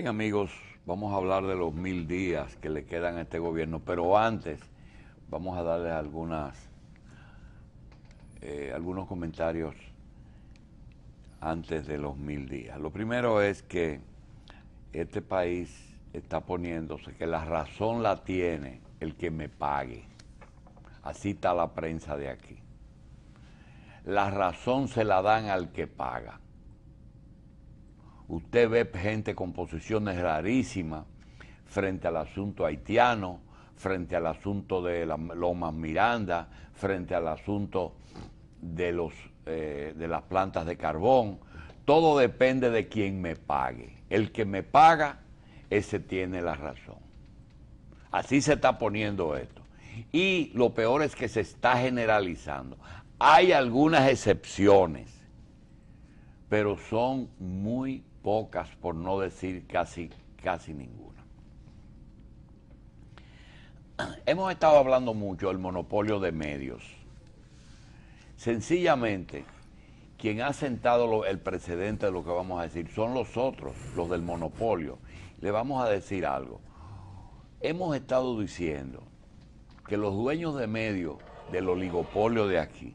Bien amigos, vamos a hablar de los mil días que le quedan a este gobierno, pero antes vamos a darles algunas, eh, algunos comentarios antes de los mil días. Lo primero es que este país está poniéndose que la razón la tiene el que me pague. Así está la prensa de aquí. La razón se la dan al que paga. Usted ve gente con posiciones rarísimas frente al asunto haitiano, frente al asunto de Lomas Miranda, frente al asunto de, los, eh, de las plantas de carbón. Todo depende de quien me pague. El que me paga, ese tiene la razón. Así se está poniendo esto. Y lo peor es que se está generalizando. Hay algunas excepciones, pero son muy pocas, por no decir casi, casi ninguna. Hemos estado hablando mucho del monopolio de medios. Sencillamente, quien ha sentado el precedente de lo que vamos a decir son los otros, los del monopolio. Le vamos a decir algo. Hemos estado diciendo que los dueños de medios del oligopolio de aquí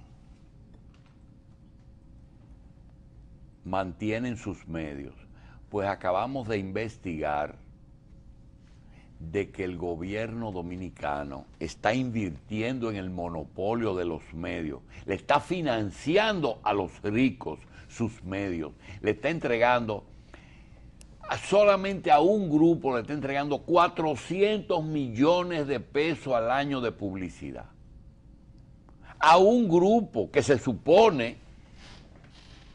mantienen sus medios. Pues acabamos de investigar de que el gobierno dominicano está invirtiendo en el monopolio de los medios, le está financiando a los ricos sus medios, le está entregando solamente a un grupo, le está entregando 400 millones de pesos al año de publicidad. A un grupo que se supone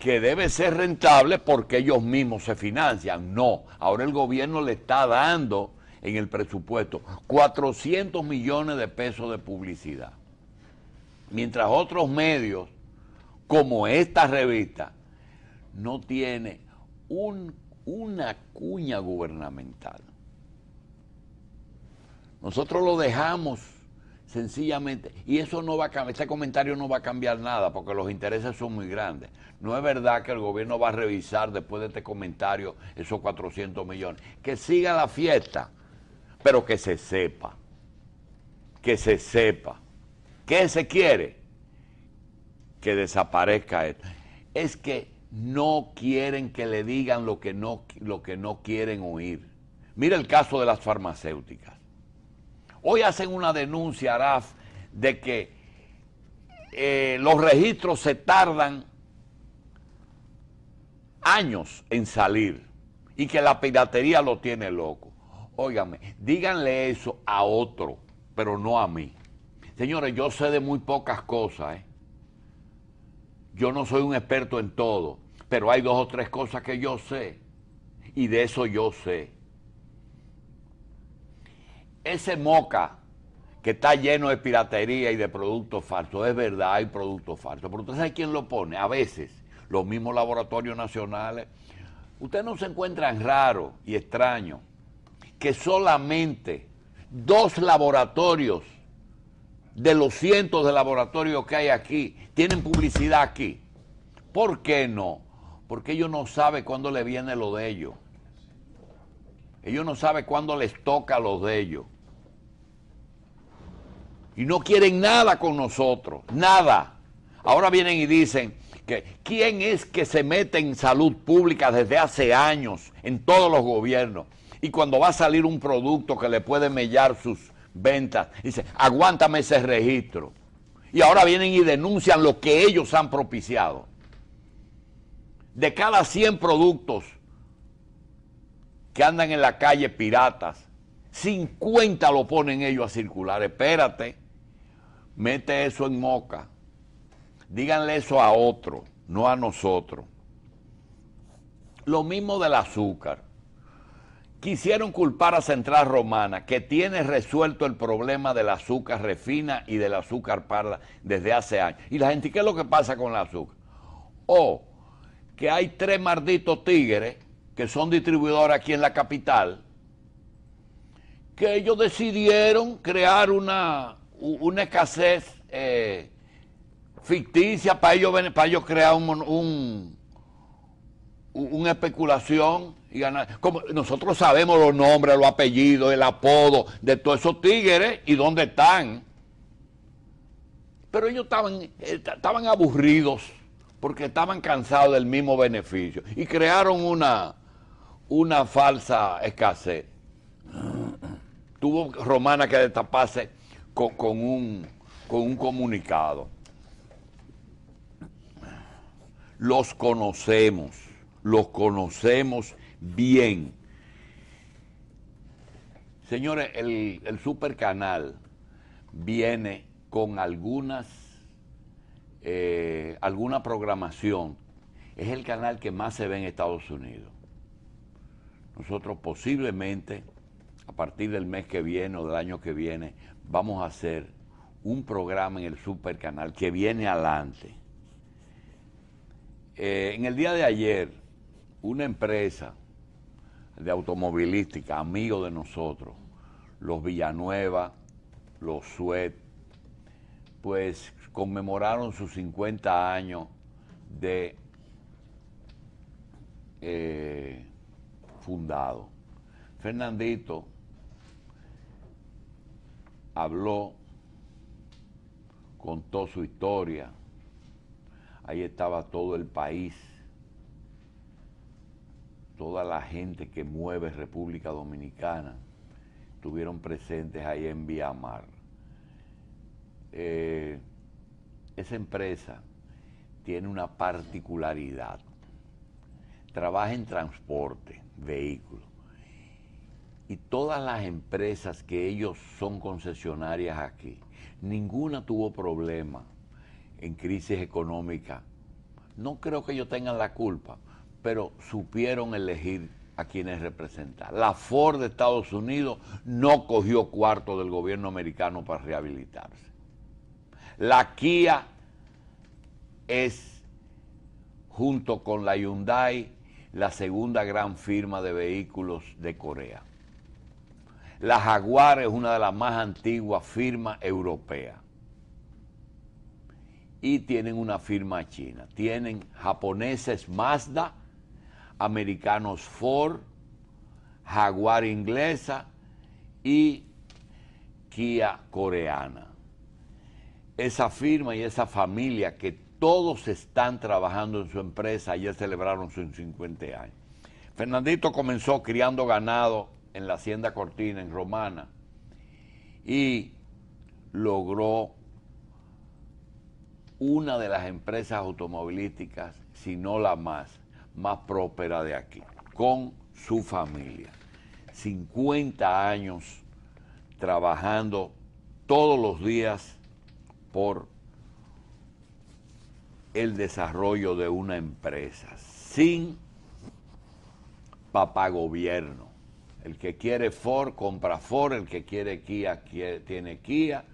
que debe ser rentable porque ellos mismos se financian. No, ahora el gobierno le está dando en el presupuesto 400 millones de pesos de publicidad. Mientras otros medios, como esta revista, no tiene un, una cuña gubernamental. Nosotros lo dejamos sencillamente, y eso no va a cambiar, este comentario no va a cambiar nada porque los intereses son muy grandes. No es verdad que el gobierno va a revisar después de este comentario esos 400 millones. Que siga la fiesta, pero que se sepa, que se sepa. ¿Qué se quiere? Que desaparezca esto. Es que no quieren que le digan lo que no, lo que no quieren oír. Mira el caso de las farmacéuticas. Hoy hacen una denuncia, Araf, de que eh, los registros se tardan años en salir y que la piratería lo tiene loco. Óigame, díganle eso a otro, pero no a mí. Señores, yo sé de muy pocas cosas. ¿eh? Yo no soy un experto en todo, pero hay dos o tres cosas que yo sé y de eso yo sé ese moca que está lleno de piratería y de productos falsos, es verdad, hay productos falsos, pero usted sabe quién lo pone, a veces, los mismos laboratorios nacionales. Usted no se encuentran raro y extraño que solamente dos laboratorios de los cientos de laboratorios que hay aquí tienen publicidad aquí. ¿Por qué no? Porque ellos no saben cuándo le viene lo de ellos. Ellos no saben cuándo les toca a los de ellos. Y no quieren nada con nosotros, nada. Ahora vienen y dicen que quién es que se mete en salud pública desde hace años en todos los gobiernos. Y cuando va a salir un producto que le puede mellar sus ventas, dice, aguántame ese registro. Y ahora vienen y denuncian lo que ellos han propiciado. De cada 100 productos que andan en la calle piratas. 50 lo ponen ellos a circular. Espérate, mete eso en moca. Díganle eso a otro, no a nosotros. Lo mismo del azúcar. Quisieron culpar a Central Romana, que tiene resuelto el problema del azúcar refina y del azúcar parda desde hace años. ¿Y la gente qué es lo que pasa con el azúcar? O oh, que hay tres malditos tigres que son distribuidores aquí en la capital, que ellos decidieron crear una, escasez eh, ficticia para ellos, para ellos crear un, una especulación y Como nosotros sabemos los nombres, los apellidos, el apodo de todos esos tigres y dónde están. Pero ellos estaban, eh, estaban aburridos porque estaban cansados del mismo beneficio y crearon una, una falsa escasez. Tuvo Romana que destaparse con, con, un, con un comunicado. Los conocemos, los conocemos bien. Señores, el, el supercanal viene con algunas, eh, alguna programación. Es el canal que más se ve en Estados Unidos nosotros posiblemente a partir del mes que viene o del año que viene vamos a hacer un programa en el super canal que viene adelante. Eh, en el día de ayer, una empresa de automovilística, amigo de nosotros, los Villanueva, los Suet, pues conmemoraron sus 50 años de eh, fundado. Fernandito habló, contó su historia, ahí estaba todo el país, toda la gente que mueve República Dominicana, estuvieron presentes ahí en Viamar. Eh, esa empresa tiene una particularidad, trabaja en transporte vehículos. Y todas las empresas que ellos son concesionarias aquí, ninguna tuvo problema en crisis económica. No creo que ellos tengan la culpa, pero supieron elegir a quienes representar. La Ford de Estados Unidos no cogió cuarto del gobierno americano para rehabilitarse. La Kia es, junto con la Hyundai, la segunda gran firma de vehículos de Corea. La Jaguar es una de las más antiguas firmas europeas. Y tienen una firma china. Tienen japoneses Mazda, americanos Ford, Jaguar inglesa y Kia coreana. Esa firma y esa familia que todos están trabajando en su empresa, ayer celebraron sus 50 años. Fernandito comenzó criando ganado en la hacienda Cortina, en Romana, y logró una de las empresas automovilísticas, si no la más, más próspera de aquí, con su familia. 50 años trabajando todos los días por el desarrollo de una empresa sin papagobierno. El que quiere Ford compra Ford, el que quiere Kia tiene Kia.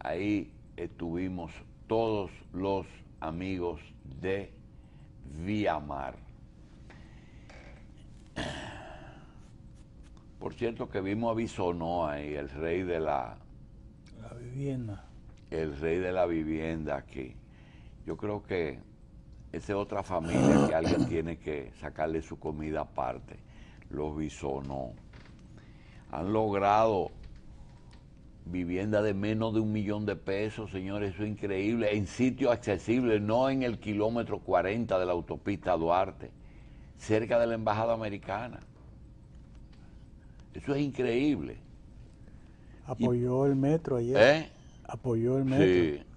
Ahí estuvimos todos los amigos de Viamar. Por cierto que vimos a no ahí, el rey de la, la vivienda. El rey de la vivienda aquí yo creo que esa es otra familia que alguien tiene que sacarle su comida aparte. Los bisonos han logrado vivienda de menos de un millón de pesos, señores, eso es increíble, en sitio accesible, no en el kilómetro 40 de la autopista Duarte, cerca de la Embajada Americana. Eso es increíble. Apoyó el metro ayer. ¿Eh? Apoyó el metro. Sí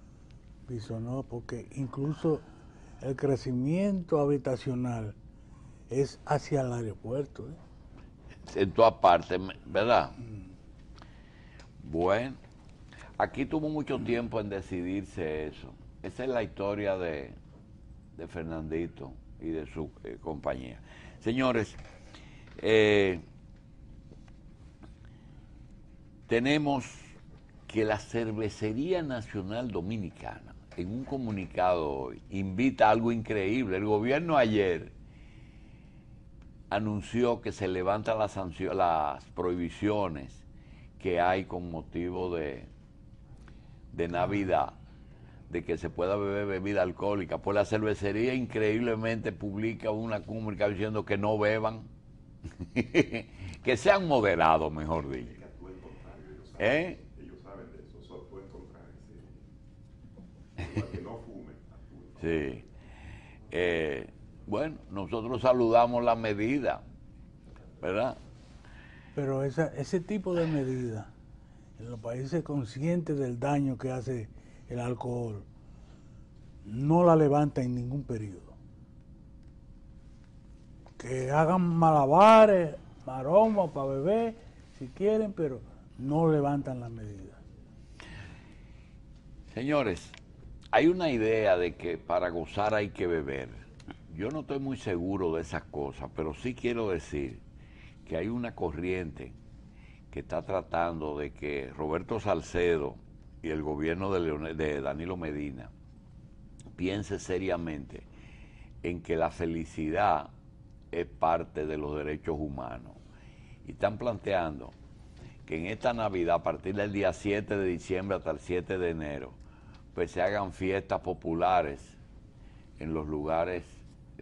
piso no, porque incluso el crecimiento habitacional es hacia el aeropuerto. ¿eh? En todas partes, ¿verdad? Mm. Bueno, aquí tuvo mucho tiempo en decidirse eso. Esa es la historia de, Fernandito y de su eh, compañía. Señores, eh, tenemos que la Cervecería Nacional Dominicana en un comunicado invita algo increíble. El gobierno ayer anunció que se levantan las, prohibiciones que hay con motivo de, de Navidad, de que se pueda beber bebida alcohólica. Pues la cervecería increíblemente publica una comunicación diciendo que no beban, que sean moderados, mejor dicho. ¿Eh? no Sí. Eh, bueno, nosotros saludamos la medida, ¿verdad? Pero ese tipo de medida, en los países conscientes del daño que hace el alcohol, no la levanta en ningún periodo. Que hagan malabares, maromas para beber, si quieren, pero no levantan la medida Señores, hay una idea de que para gozar hay que beber. Yo no estoy muy seguro de esas cosas, pero sí quiero decir que hay una corriente que está tratando de que Roberto Salcedo y el gobierno de, de Danilo Medina piense seriamente en que la felicidad es parte de los derechos humanos. Y están planteando que en esta Navidad, a partir del día 7 de diciembre hasta el 7 de enero, pues se hagan fiestas populares en los lugares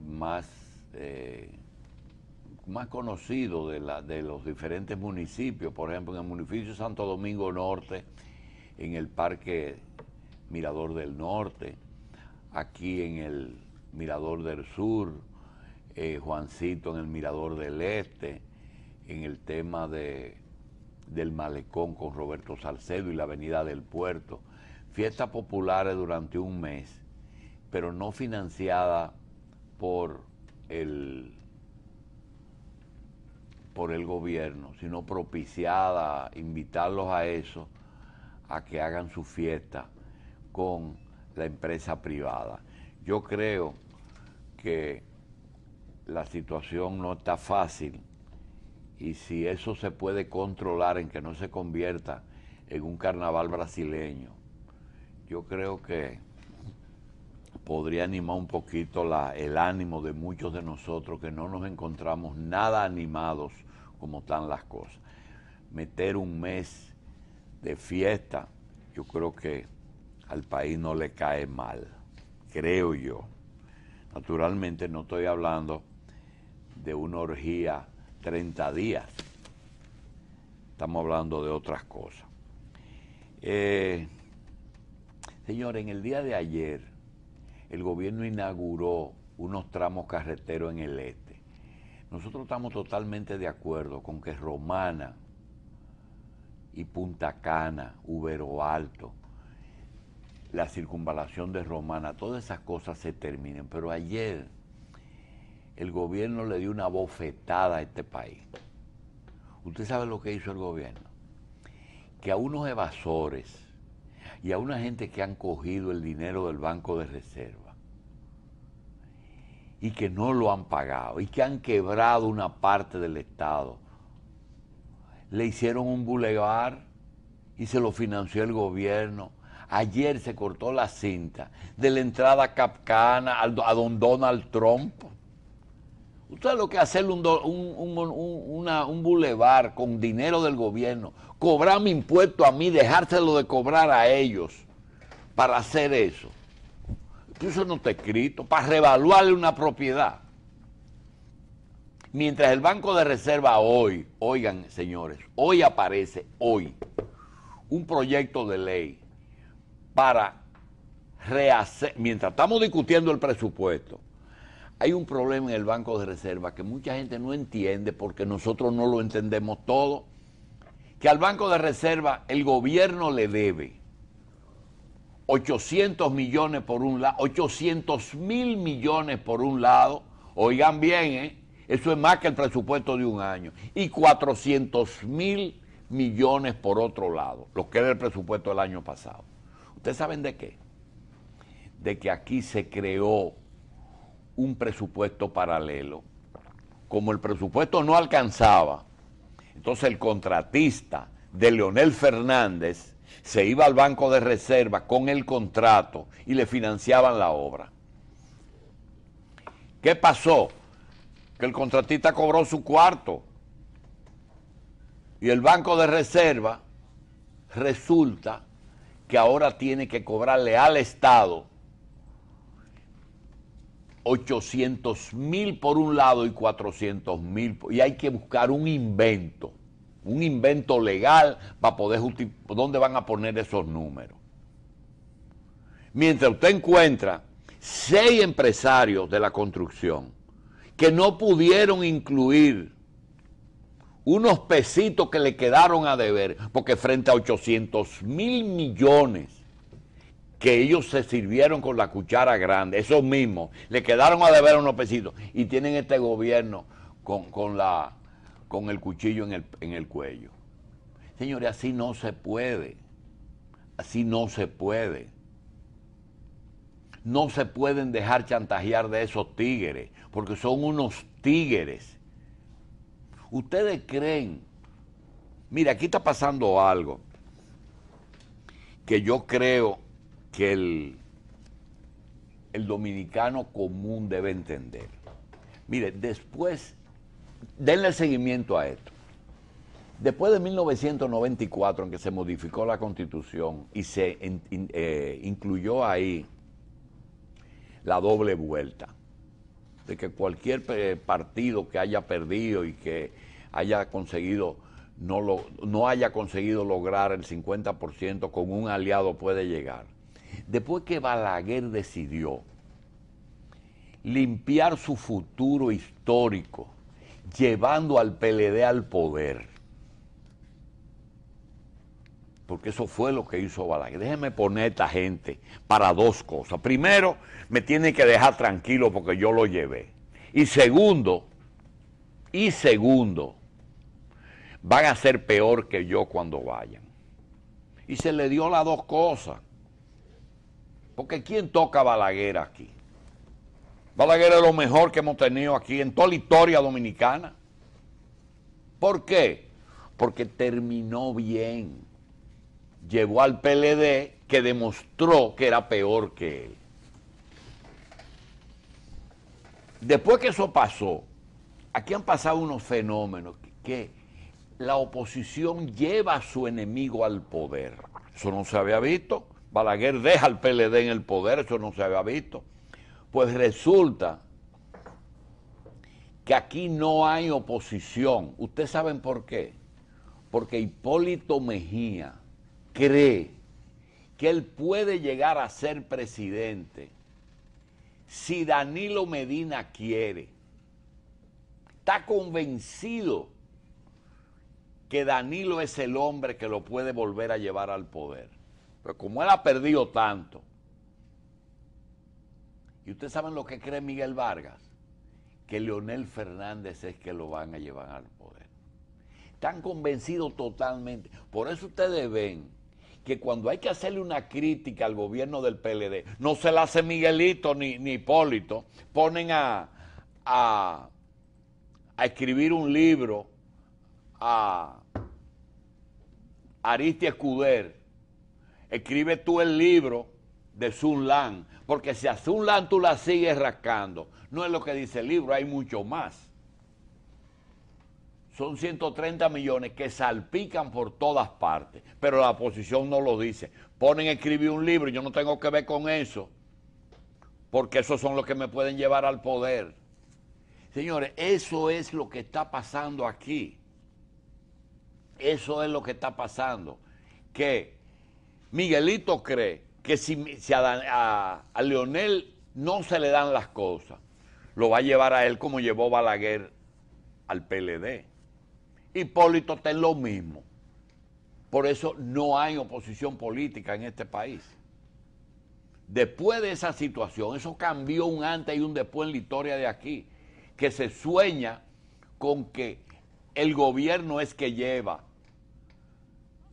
más, eh, más conocidos de, los diferentes municipios. Por ejemplo, en el municipio Santo Domingo Norte, en el Parque Mirador del Norte, aquí en el Mirador del Sur, eh, Juancito en el Mirador del Este, en el tema de, del malecón con Roberto Salcedo y la Avenida del Puerto fiestas populares durante un mes, pero no financiada por el por el gobierno, sino propiciada, invitarlos a eso, a que hagan su fiesta con la empresa privada. Yo creo que la situación no está fácil y si eso se puede controlar en que no se convierta en un carnaval brasileño, yo creo que podría animar un poquito la, el ánimo de muchos de nosotros que no nos encontramos nada animados como están las cosas. Meter un mes de fiesta, yo creo que al país no le cae mal, creo yo. Naturalmente no estoy hablando de una orgía 30 días, estamos hablando de otras cosas. Eh, Señor, en el día de ayer el gobierno inauguró unos tramos carreteros en el este. Nosotros estamos totalmente de acuerdo con que Romana y Punta Cana, Ubero Alto, la circunvalación de Romana, todas esas cosas se terminen. Pero ayer el gobierno le dio una bofetada a este país. Usted sabe lo que hizo el gobierno. Que a unos evasores, y a una gente que han cogido el dinero del Banco de Reserva y que no lo han pagado y que han quebrado una parte del Estado. Le hicieron un bulevar y se lo financió el gobierno. Ayer se cortó la cinta de la entrada capcana a don Donald Trump. Usted lo que hacerle un, un bulevar con dinero del gobierno, Cobrar mi impuesto a mí, dejárselo de cobrar a ellos para hacer eso. Eso no te escrito, para revaluarle una propiedad. Mientras el Banco de Reserva hoy, oigan señores, hoy aparece, hoy, un proyecto de ley para rehacer, mientras estamos discutiendo el presupuesto, hay un problema en el Banco de Reserva que mucha gente no entiende porque nosotros no lo entendemos todo que al Banco de Reserva el gobierno le debe 800 millones por un lado, 800 mil millones por un lado, oigan bien, ¿eh? eso es más que el presupuesto de un año, y 400 mil millones por otro lado, lo que era el presupuesto del año pasado. ¿Ustedes saben de qué? De que aquí se creó un presupuesto paralelo. Como el presupuesto no alcanzaba, entonces el contratista de Leonel Fernández se iba al banco de reserva con el contrato y le financiaban la obra. ¿Qué pasó? Que el contratista cobró su cuarto y el banco de reserva resulta que ahora tiene que cobrarle al Estado 800 mil por un lado y 400 mil. Y hay que buscar un invento, un invento legal para poder justificar dónde van a poner esos números. Mientras usted encuentra seis empresarios de la construcción que no pudieron incluir unos pesitos que le quedaron a deber, porque frente a 800 mil millones que ellos se sirvieron con la cuchara grande, esos mismos, le quedaron a deber unos pesitos y tienen este gobierno con, la, con el cuchillo en el, cuello. Señores, así no se puede, así no se puede. No se pueden dejar chantajear de esos tigres, porque son unos tigres. Ustedes creen, mira, aquí está pasando algo que yo creo que el, el dominicano común debe entender. Mire, después, denle seguimiento a esto. Después de 1994, en que se modificó la constitución y se eh, incluyó ahí la doble vuelta, de que cualquier eh, partido que haya perdido y que haya conseguido, no, lo, no haya conseguido lograr el 50% con un aliado puede llegar. Después que Balaguer decidió limpiar su futuro histórico, llevando al PLD al poder, porque eso fue lo que hizo Balaguer. Déjeme poner a esta gente para dos cosas. Primero, me tiene que dejar tranquilo porque yo lo llevé. Y segundo, y segundo, van a ser peor que yo cuando vayan. Y se le dio las dos cosas. Porque ¿quién toca Balaguer aquí? Balaguer es lo mejor que hemos tenido aquí en toda la historia dominicana. ¿Por qué? Porque terminó bien. llevó al PLD que demostró que era peor que él. Después que eso pasó, aquí han pasado unos fenómenos que la oposición lleva a su enemigo al poder. Eso no se había visto. Balaguer deja al PLD en el poder, eso no se había visto. Pues resulta que aquí no hay oposición. ¿Ustedes saben por qué? Porque Hipólito Mejía cree que él puede llegar a ser presidente si Danilo Medina quiere. Está convencido que Danilo es el hombre que lo puede volver a llevar al poder. Pero como él ha perdido tanto, y ustedes saben lo que cree Miguel Vargas, que Leonel Fernández es que lo van a llevar al poder. Están convencidos totalmente. Por eso ustedes ven que cuando hay que hacerle una crítica al gobierno del PLD, no se la hace Miguelito ni, Hipólito, ponen a, a, a escribir un libro a Aristi Escuder escribe tú el libro de Sunlan porque si a tú la sigues rascando, no es lo que dice el libro, hay mucho más. Son 130 millones que salpican por todas partes, pero la oposición no lo dice. Ponen a escribir un libro, yo no tengo que ver con eso, porque esos son los que me pueden llevar al poder. Señores, eso es lo que está pasando aquí. Eso es lo que está pasando. Que Miguelito cree que si, a, a, Leonel no se le dan las cosas, lo va a llevar a él como llevó Balaguer al PLD. Hipólito está lo mismo. Por eso no hay oposición política en este país. Después de esa situación, eso cambió un antes y un después en la historia de aquí, que se sueña con que el gobierno es que lleva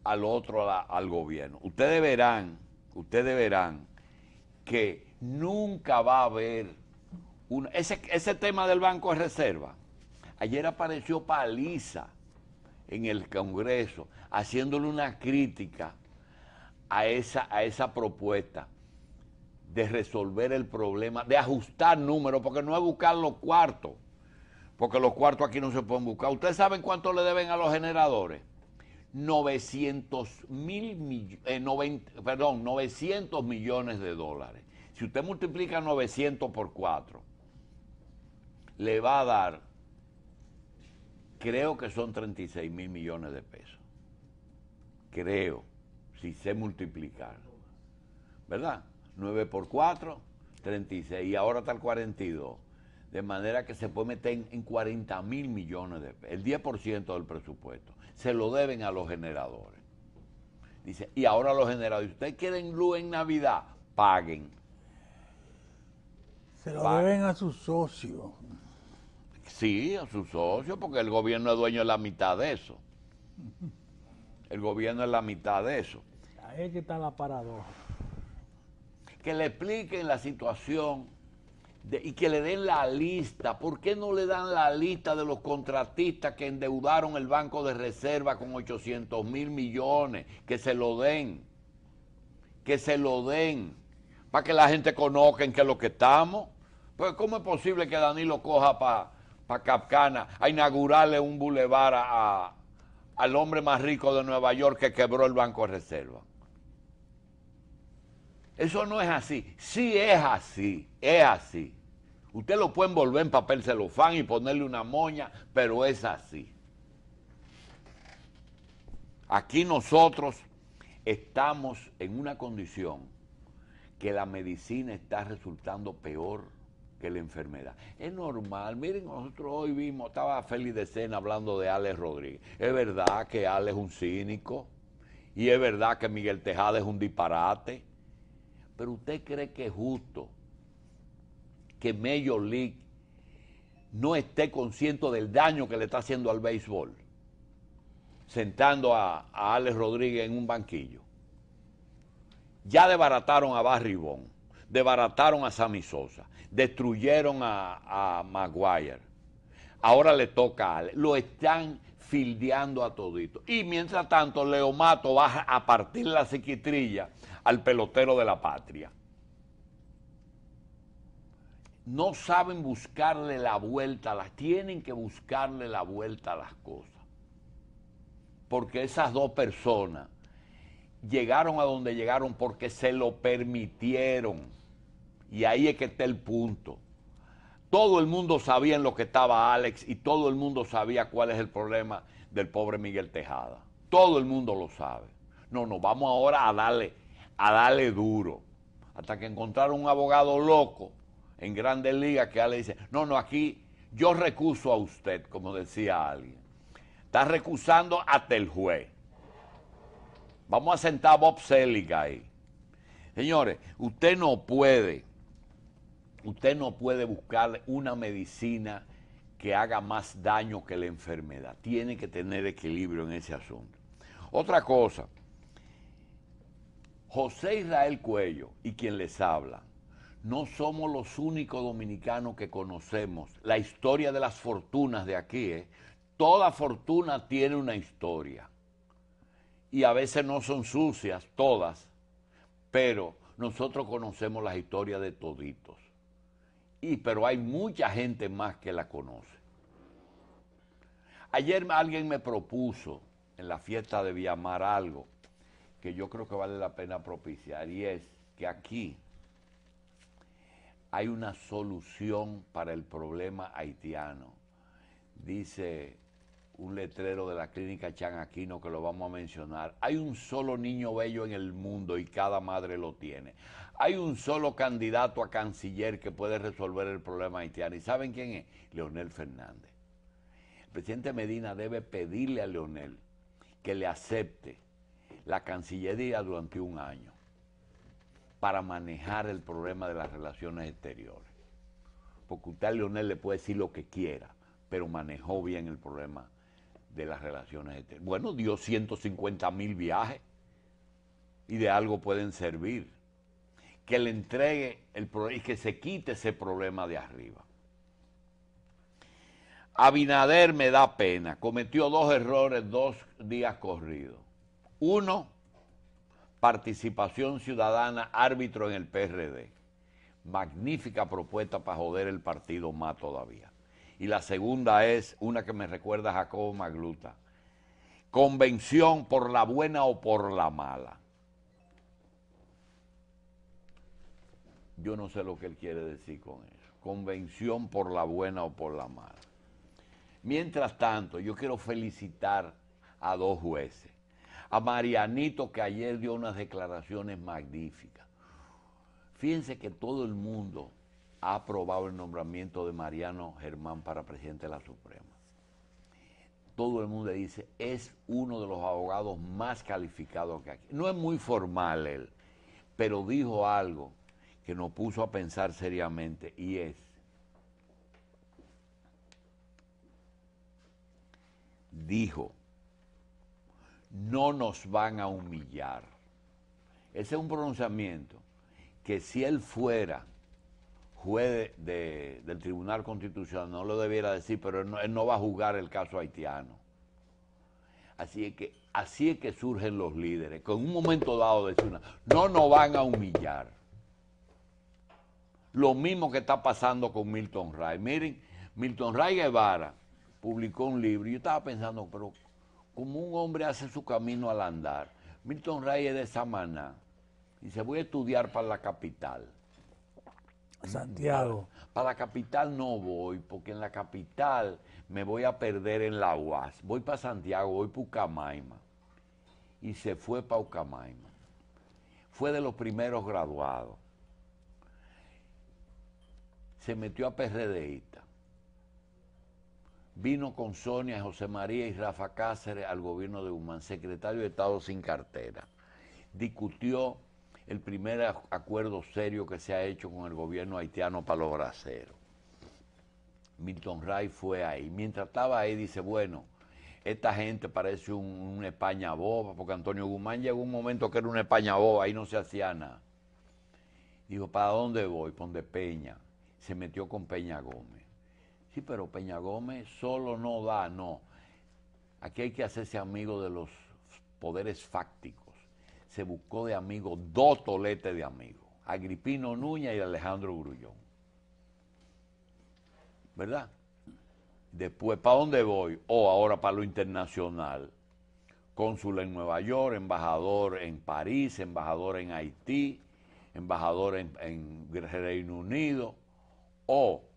al otro, al gobierno. Ustedes verán, ustedes verán que nunca va a haber ese, tema del Banco de Reserva. Ayer apareció Paliza en el Congreso haciéndole una crítica a esa, a esa propuesta de resolver el problema, de ajustar números, porque no es buscar los cuartos, porque los cuartos aquí no se pueden buscar. Ustedes saben cuánto le deben a los generadores. 900, mil eh, perdón, 900 millones de dólares. Si usted multiplica 900 por 4, le va a dar, creo que son 36 mil millones de pesos. Creo, si se multiplicar. ¿Verdad? 9 por 4, 36. Y ahora está el 42. De manera que se puede meter en, en 40 mil millones de pesos, el 10% del presupuesto se lo deben a los generadores. Dice, y ahora los generadores, ustedes quieren luz en Navidad, paguen. Se lo deben a sus socios. Sí, a sus socios, porque el gobierno es dueño de la mitad de eso. El gobierno es la mitad de eso. Ahí que está la paradoja. Que le expliquen la situación y que le den la lista. ¿Por qué no le dan la lista de los contratistas que endeudaron el Banco de Reserva con 800 mil millones? Que se lo den. Que se lo den. Para que la gente conozca en qué es lo que estamos. Pues ¿cómo es posible que Danilo coja para pa Capcana a inaugurarle un bulevar al hombre más rico de Nueva York que quebró el Banco de Reserva? Eso no es así. Sí es así, es así. Usted lo puede envolver en papel celofán y ponerle una moña, pero es así. Aquí nosotros estamos en una condición que la medicina está resultando peor que la enfermedad. Es normal, miren, nosotros hoy vimos, estaba Félix de Sena hablando de Alex Rodríguez. Es verdad que Alex es un cínico y es verdad que Miguel Tejada es un disparate pero usted cree que es justo que Major League no esté consciente del daño que le está haciendo al béisbol, sentando a, Alex Rodríguez en un banquillo. Ya desbarataron a Barry Bond, debarataron a Sammy Sosa, destruyeron a, Maguire. Ahora le toca a Alex. Lo están fildeando a todito. Y mientras tanto, Leomato va a partir la psiquitrilla al pelotero de la patria. No saben buscarle la vuelta, las tienen que buscarle la vuelta a las cosas. Porque esas dos personas llegaron a donde llegaron porque se lo permitieron. Y ahí es que está el punto. Todo el mundo sabía en lo que estaba Alex y todo el mundo sabía cuál es el problema del pobre Miguel Tejada. Todo el mundo lo sabe. No, no, vamos ahora a darle a darle duro. Hasta que encontraron un abogado loco en grandes ligas que le dice, no, no, aquí yo recuso a usted, como decía alguien. Está recusando hasta el juez. Vamos a sentar a Bob Selig ahí. Señores, usted no puede, usted no puede buscarle una medicina que haga más daño que la enfermedad. Tiene que tener equilibrio en ese asunto. Otra cosa, José Israel Cuello y quien les habla, no somos los únicos dominicanos que conocemos la historia de las fortunas de aquí. ¿eh? Toda fortuna tiene una historia. Y a veces no son sucias, todas, pero nosotros conocemos las historias de toditos. Y pero hay mucha gente más que la conoce. Ayer alguien me propuso en la fiesta de Viamar algo que yo creo que vale la pena propiciar y es que aquí hay una solución para el problema haitiano. Dice un letrero de la clínica Chan Aquino que lo vamos a mencionar. Hay un solo niño bello en el mundo y cada madre lo tiene. Hay un solo candidato a canciller que puede resolver el problema haitiano. ¿Y saben quién es? Leonel Fernández. El presidente Medina debe pedirle a Leonel que le acepte la Cancillería durante un año para manejar el problema de las relaciones exteriores. Porque usted Leonel le puede decir lo que quiera, pero manejó bien el problema de las relaciones exteriores. Bueno, dio 150 mil viajes y de algo pueden servir. Que le entregue el y que se quite ese problema de arriba. Abinader me da pena, cometió dos errores dos días corridos uno, participación ciudadana, árbitro en el PRD. Magnífica propuesta para joder el partido más todavía. Y la segunda es una que me recuerda a Jacobo Magluta. Convención por la buena o por la mala. Yo no sé lo que él quiere decir con eso. Convención por la buena o por la mala. Mientras tanto, yo quiero felicitar a dos jueces a Marianito que ayer dio unas declaraciones magníficas. Fíjense que todo el mundo ha aprobado el nombramiento de Mariano Germán para presidente de la Suprema. Todo el mundo dice, es uno de los abogados más calificados que aquí. No es muy formal él, pero dijo algo que nos puso a pensar seriamente y es, dijo, no nos van a humillar. Ese es un pronunciamiento que si él fuera juez del Tribunal Constitucional, no lo debiera decir, pero él no, va a juzgar el caso haitiano. Así es, que, así es que surgen los líderes, con un momento dado de una, no nos van a humillar. Lo mismo que está pasando con Milton Ray. Miren, Milton Ray Guevara publicó un libro, y yo estaba pensando, pero como un hombre hace su camino al andar. Milton Reyes de Samaná. Dice, voy a estudiar para la capital. Santiago. Para la capital no voy, porque en la capital me voy a perder en la UAS. Voy para Santiago, voy para Ucamaima. Y se fue para Ucamaima. Fue de los primeros graduados. Se metió a PRDita Vino con Sonia, José María y Rafa Cáceres al gobierno de Guzmán, secretario de Estado sin cartera. Discutió el primer acuerdo serio que se ha hecho con el gobierno haitiano para los braceros. Milton Ray fue ahí. Mientras estaba ahí, dice, bueno, esta gente parece un, España boba, porque Antonio Guzmán llegó un momento que era una España boba, ahí no se hacía nada. Dijo, ¿para dónde voy? Ponde Peña. Se metió con Peña Gómez pero Peña Gómez solo no da, no. Aquí hay que hacerse amigo de los poderes fácticos. Se buscó de amigo dos toletes de amigos, Agripino Nuña y Alejandro Grullón. ¿Verdad? Después, ¿para dónde voy? o oh, ahora para lo internacional. Cónsul en Nueva York, embajador en París, embajador en Haití, embajador en, Reino Unido. O oh,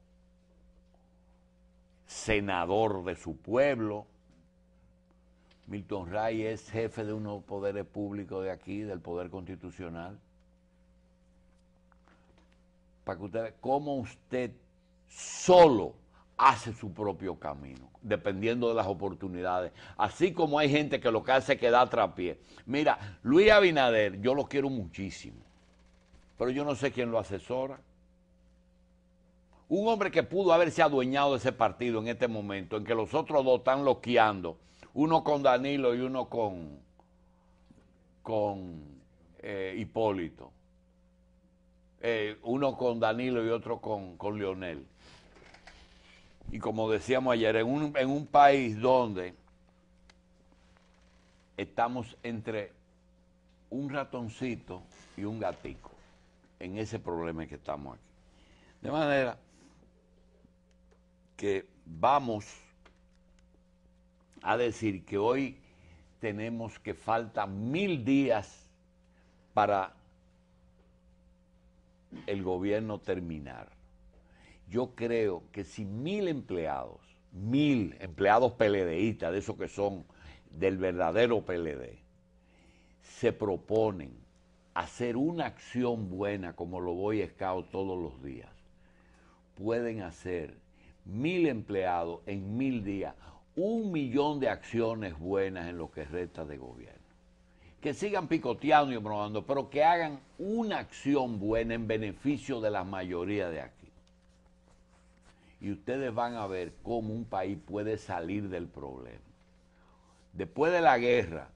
senador de su pueblo. Milton Ray es jefe de unos poderes públicos de aquí, del Poder Constitucional. Para que usted cómo usted solo hace su propio camino, dependiendo de las oportunidades. Así como hay gente que lo que hace es da trapié. Mira, Luis Abinader, yo lo quiero muchísimo, pero yo no sé quién lo asesora un hombre que pudo haberse adueñado de ese partido en este momento, en que los otros dos están loqueando, uno con Danilo y uno con, con eh, Hipólito. Eh, uno con Danilo y otro con, con, Lionel. Y como decíamos ayer, en un, en un país donde estamos entre un ratoncito y un gatico, en ese problema que estamos aquí. De manera que vamos a decir que hoy tenemos que faltan mil días para el gobierno terminar. Yo creo que si mil empleados, mil empleados PLDistas, de esos que son del verdadero PLD, se proponen hacer una acción buena como lo voy a todos los días, pueden hacer mil empleados en mil días, un millón de acciones buenas en lo que resta de gobierno. Que sigan picoteando y probando, pero que hagan una acción buena en beneficio de la mayoría de aquí. Y ustedes van a ver cómo un país puede salir del problema. Después de la guerra,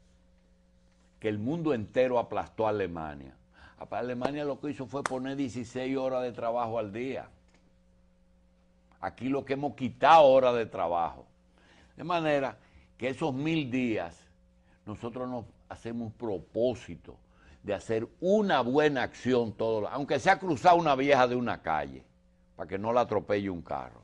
que el mundo entero aplastó a Alemania. A Alemania lo que hizo fue poner 16 horas de trabajo al día Aquí lo que hemos quitado hora de trabajo. De manera que esos mil días nosotros nos hacemos propósito de hacer una buena acción todo, aunque sea cruzado una vieja de una calle, para que no la atropelle un carro.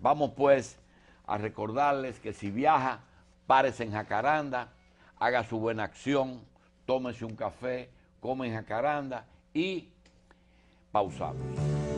Vamos pues a recordarles que si viaja, párese en jacaranda, haga su buena acción, tómese un café, come en jacaranda y pausamos.